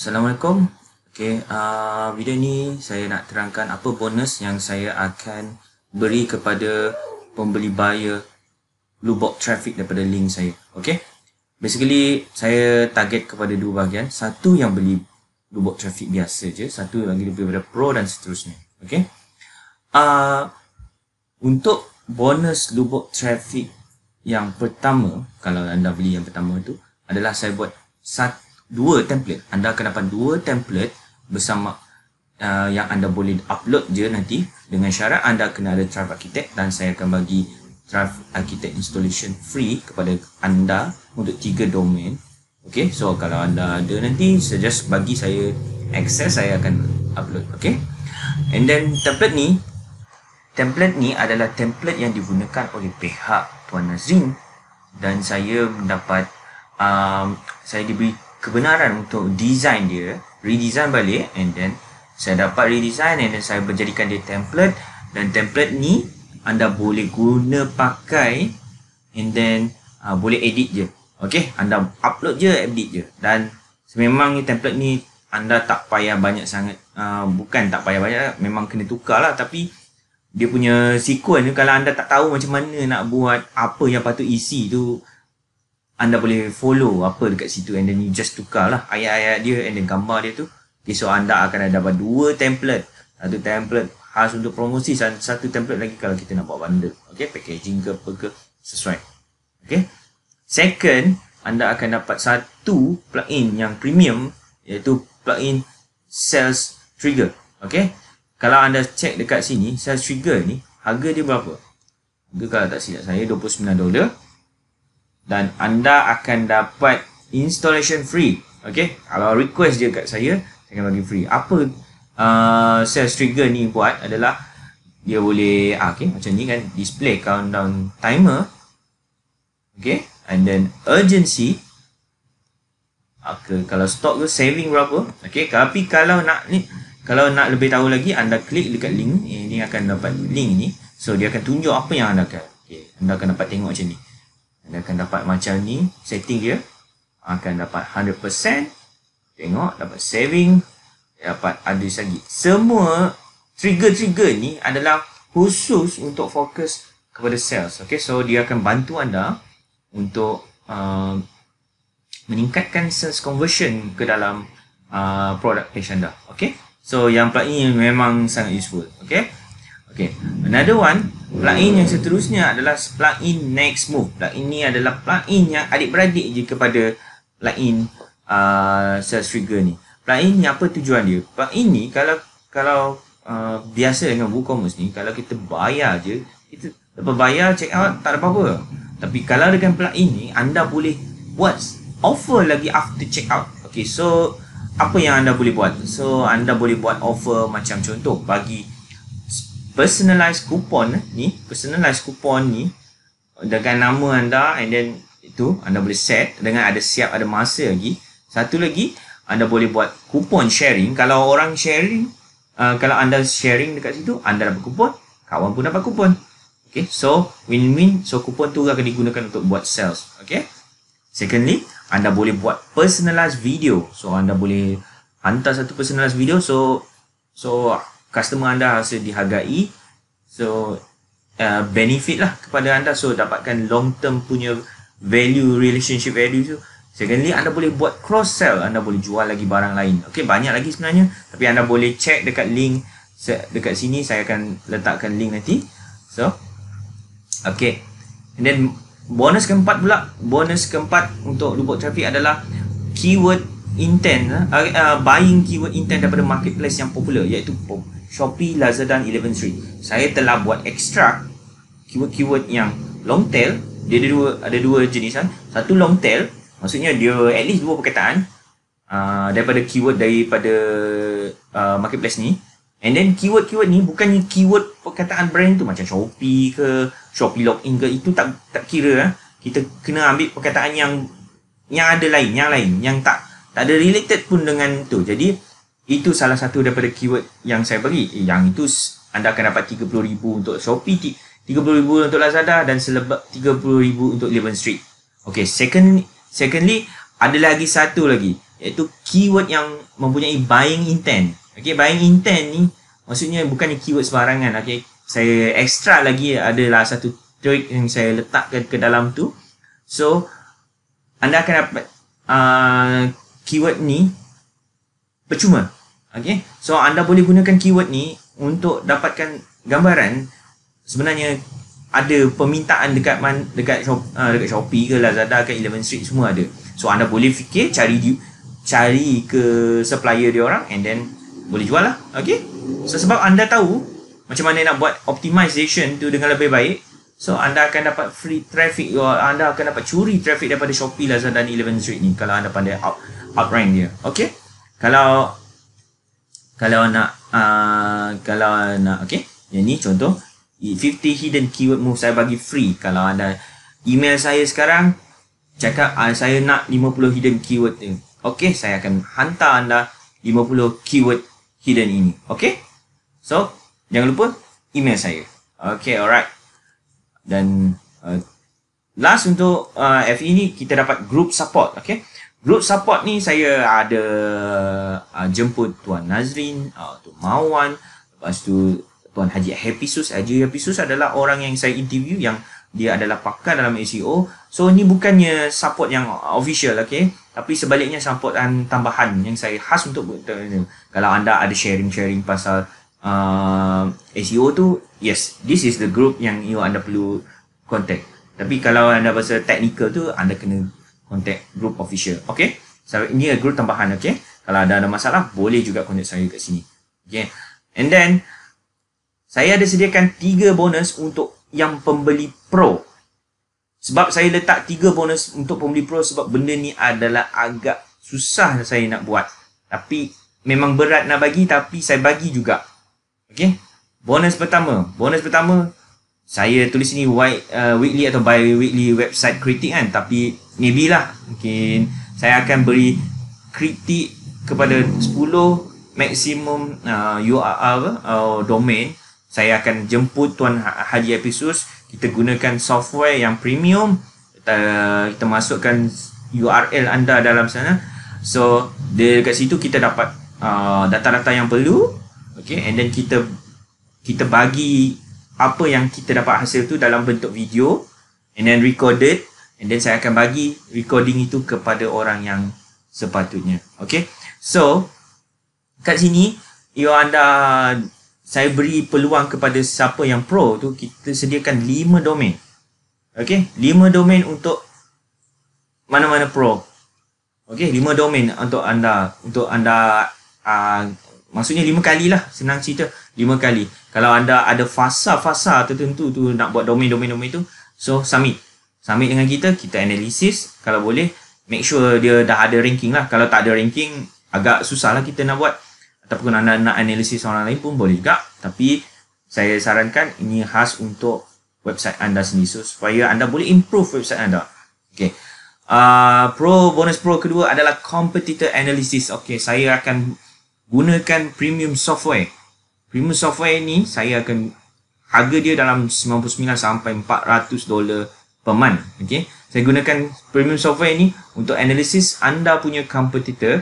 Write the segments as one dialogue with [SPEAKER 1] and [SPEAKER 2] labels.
[SPEAKER 1] Assalamualaikum. Okay, uh, video ni saya nak terangkan apa bonus yang saya akan beri kepada pembeli buyer Lubok traffic daripada link saya. Okay. Basically saya target kepada dua bahagian. Satu yang beli Lubok traffic biasa je, satu lagi lebih daripada pro dan seterusnya. Okay. Uh, untuk bonus Lubok traffic yang pertama, kalau anda beli yang pertama tu adalah saya buat satu dua template. Anda akan dapat dua template bersama uh, yang anda boleh upload je nanti dengan syarat anda kena ada Thrive Architect dan saya akan bagi Thrive Architect installation free kepada anda untuk tiga domain. Okay, so kalau anda ada nanti, suggest bagi saya access, saya akan upload. Okay, and then template ni, template ni adalah template yang digunakan oleh pihak Tuan Nazrin dan saya mendapat um, saya diberi kebenaran untuk design dia redesign balik and then saya dapat redesign and then saya berjadikan dia template dan template ni anda boleh guna pakai and then uh, boleh edit je ok anda upload je edit je dan memang template ni anda tak payah banyak sangat uh, bukan tak payah banyak memang kena tukar lah tapi dia punya sequence kalau anda tak tahu macam mana nak buat apa yang patut isi tu anda boleh follow apa dekat situ and then you just tukar lah ayat-ayat dia and then gambar dia tu okay, so anda akan ada dapat dua template satu template khas untuk promosi satu template lagi kalau kita nak buat bundle okay, packaging ke apa ke sesuai okay. second anda akan dapat satu plugin yang premium iaitu plugin sales trigger okay. kalau anda check dekat sini sales trigger ni harga dia berapa harga kalau tak silap saya $29 dan anda akan dapat installation free okey kalau request dia kat saya saya akan bagi free apa uh, sales trigger ni buat adalah dia boleh ah, okey macam ni kan display countdown timer okey and then urgency okay, ah, kalau stock tu saving berapa okey tapi kalau nak ni kalau nak lebih tahu lagi anda klik dekat link ini eh, akan dapat link ni so dia akan tunjuk apa yang anda akan okay? anda akan dapat tengok macam ni anda akan dapat macam ni setting dia. Akan dapat 100%. Tengok dapat saving. Dapat ada lagi. Semua trigger-trigger ni adalah khusus untuk fokus kepada sales. Okay, so dia akan bantu anda untuk uh, meningkatkan sales conversion ke dalam uh, product page anda. Okay, so yang plugin ini memang sangat useful. Okay, okay. Another one Plugin yang seterusnya adalah plugin next move. Plugin ini adalah plugin yang adik-beradik je kepada plugin uh, sales trigger ni. Plugin ni apa tujuan dia? Plugin ini kalau kalau uh, biasa dengan WooCommerce ni, kalau kita bayar je, kita dapat bayar check out, tak ada apa-apa. Tapi kalau dengan plugin ni, anda boleh buat offer lagi after check out. Okay, so apa yang anda boleh buat? So anda boleh buat offer macam contoh bagi personalized coupon eh, ni personalized coupon ni dengan nama anda and then itu anda boleh set dengan ada siap ada masa lagi satu lagi anda boleh buat coupon sharing kalau orang sharing uh, kalau anda sharing dekat situ anda dapat coupon kawan pun dapat coupon okay so win-win so coupon tu akan digunakan untuk buat sales okay secondly anda boleh buat personalized video so anda boleh hantar satu personalized video so so customer anda rasa dihargai so uh, benefit lah kepada anda so dapatkan long term punya value relationship value tu secondly anda boleh buat cross sell anda boleh jual lagi barang lain okey banyak lagi sebenarnya tapi anda boleh check dekat link dekat sini saya akan letakkan link nanti so okey and then bonus keempat pula bonus keempat untuk robot traffic adalah keyword intent uh, uh, buying keyword intent daripada marketplace yang popular iaitu popular Shopee, Lazada dan Eleven Street. Saya telah buat extra keyword-keyword yang long tail. Dia ada dua, ada dua jenis kan. Satu long tail, maksudnya dia at least dua perkataan uh, daripada keyword daripada uh, marketplace ni. And then keyword-keyword ni bukannya keyword perkataan brand tu macam Shopee ke Shopee login ke itu tak tak kira eh. Kita kena ambil perkataan yang yang ada lain, yang lain, yang tak tak ada related pun dengan tu. Jadi itu salah satu daripada keyword yang saya beri. Eh, yang itu anda akan dapat RM30,000 untuk Shopee, RM30,000 untuk Lazada dan selebab RM30,000 untuk Leven Street. Okay, second, secondly, ada lagi satu lagi. Iaitu keyword yang mempunyai buying intent. Okay, buying intent ni maksudnya bukannya keyword sebarangan. Okay, saya extra lagi adalah satu trick yang saya letakkan ke dalam tu. So, anda akan dapat uh, keyword ni percuma. Okay. So, anda boleh gunakan keyword ni untuk dapatkan gambaran sebenarnya ada permintaan dekat man, dekat shop, uh, dekat Shopee ke Lazada ke Eleven Street semua ada. So anda boleh fikir cari di, cari ke supplier dia orang and then boleh jual lah. Okay? So sebab anda tahu macam mana nak buat optimization tu dengan lebih baik. So anda akan dapat free traffic anda akan dapat curi traffic daripada Shopee, Lazada dan Eleven Street ni kalau anda pandai out, dia. Okay? Kalau kalau nak uh, kalau nak okay. yang ni contoh 50 hidden keyword move saya bagi free kalau anda email saya sekarang cakap uh, saya nak 50 hidden keyword ni okey saya akan hantar anda 50 keyword hidden ini Okay. so jangan lupa email saya Okay, alright dan uh, last untuk uh, FE ni kita dapat group support Okay. Group support ni saya ada uh, jemput Tuan Nazrin, uh, Tuan Mawan, lepas tu Tuan Haji Happy Sus. Haji Happy Sus adalah orang yang saya interview yang dia adalah pakar dalam SEO. So, ni bukannya support yang official, okay? Tapi sebaliknya support dan tambahan yang saya khas untuk buat Kalau anda ada sharing-sharing pasal uh, SEO tu, yes, this is the group yang you anda perlu contact. Tapi kalau anda pasal technical tu, anda kena contact group official. Okay. So, ini a group tambahan. Okay. Kalau ada, ada masalah, boleh juga contact saya kat sini. Okay. And then, saya ada sediakan tiga bonus untuk yang pembeli pro. Sebab saya letak tiga bonus untuk pembeli pro sebab benda ni adalah agak susah saya nak buat. Tapi, memang berat nak bagi tapi saya bagi juga. Okay. Bonus pertama. Bonus pertama, saya tulis ni white, uh, weekly atau bi-weekly website kritik kan. Tapi, maybe lah mungkin saya akan beri kritik kepada 10 maksimum uh, URL uh, domain saya akan jemput tuan ha-, Haji Episus kita gunakan software yang premium kita, kita masukkan URL anda dalam sana so dekat situ kita dapat uh, data-data yang perlu okay and then kita kita bagi apa yang kita dapat hasil tu dalam bentuk video and then recorded and then saya akan bagi recording itu kepada orang yang sepatutnya Okay, so kat sini you anda saya beri peluang kepada siapa yang pro tu kita sediakan 5 domain Okay, 5 domain untuk mana-mana pro Okay, 5 domain untuk anda untuk anda uh, Maksudnya lima kali lah Senang cerita Lima kali Kalau anda ada fasa-fasa tertentu tu Nak buat domain-domain-domain tu So submit submit dengan kita, kita analisis. Kalau boleh, make sure dia dah ada ranking lah. Kalau tak ada ranking, agak susah lah kita nak buat. Ataupun anda nak analisis orang lain pun boleh juga. Tapi, saya sarankan ini khas untuk website anda sendiri. So, supaya anda boleh improve website anda. Okay. Uh, ah, pro, bonus pro kedua adalah competitor analysis. Okay, saya akan gunakan premium software. Premium software ni, saya akan harga dia dalam 99 sampai 400 dolar per month. Okay. Saya gunakan premium software ini untuk analisis anda punya competitor.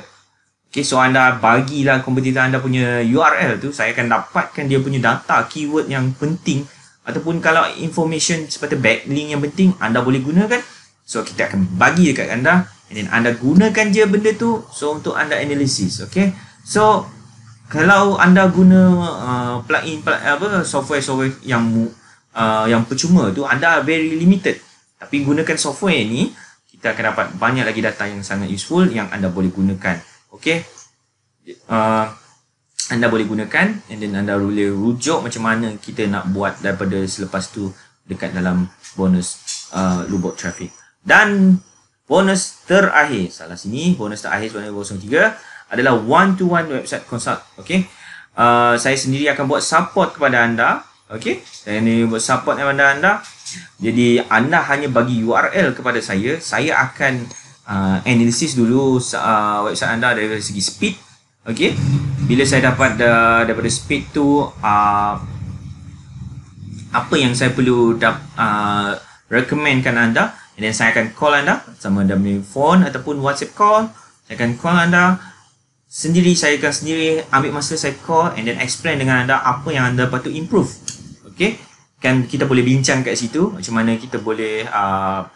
[SPEAKER 1] Okay, so anda bagilah competitor anda punya URL tu. Saya akan dapatkan dia punya data, keyword yang penting. Ataupun kalau information seperti backlink yang penting, anda boleh gunakan. So, kita akan bagi dekat anda. And then anda gunakan je benda tu. So, untuk anda analisis. Okay. So, kalau anda guna uh, plugin, plug, apa, software-software yang uh, yang percuma tu, anda very limited. Tapi gunakan software ni, kita akan dapat banyak lagi data yang sangat useful yang anda boleh gunakan. Okay? Uh, anda boleh gunakan and then anda boleh rujuk macam mana kita nak buat daripada selepas tu dekat dalam bonus uh, lubuk traffic. Dan bonus terakhir, salah sini, bonus terakhir sebenarnya 03 adalah one-to-one website consult. Okay? Uh, saya sendiri akan buat support kepada anda. Okay? Saya ni buat support kepada anda. Jadi anda hanya bagi URL kepada saya, saya akan uh, analisis dulu uh, website anda dari segi speed. Okey. Bila saya dapat uh, daripada speed tu uh, apa yang saya perlu da- uh, recommendkan anda and then saya akan call anda sama ada melalui phone ataupun WhatsApp call. Saya akan call anda sendiri saya akan sendiri ambil masa saya call and then explain dengan anda apa yang anda patut improve. Okey kan kita boleh bincang kat situ macam mana kita boleh uh,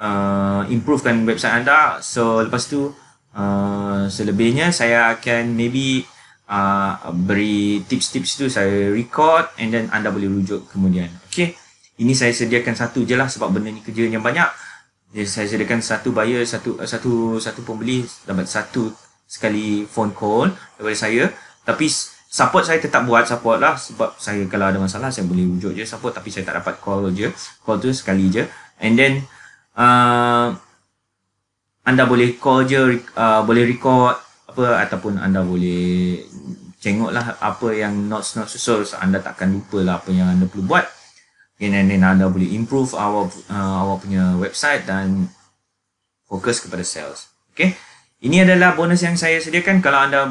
[SPEAKER 1] uh, improvekan website anda so lepas tu uh, selebihnya saya akan maybe uh, beri tips-tips tu saya record and then anda boleh rujuk kemudian okay ini saya sediakan satu je lah sebab benda ni kerjanya banyak jadi saya sediakan satu buyer satu uh, satu satu pembeli dapat satu sekali phone call daripada saya tapi support saya tetap buat support lah sebab saya kalau ada masalah saya boleh wujud je support tapi saya tak dapat call je call tu sekali je and then uh, anda boleh call je uh, boleh record apa ataupun anda boleh tengok lah apa yang notes not so, anda takkan lupa lah apa yang anda perlu buat and then, anda boleh improve our uh, our punya website dan fokus kepada sales okay ini adalah bonus yang saya sediakan kalau anda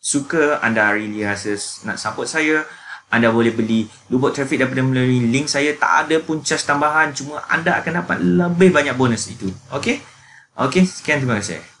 [SPEAKER 1] suka anda really rasa nak support saya anda boleh beli lubuk traffic daripada melalui link saya tak ada pun charge tambahan cuma anda akan dapat lebih banyak bonus itu okey okey sekian terima kasih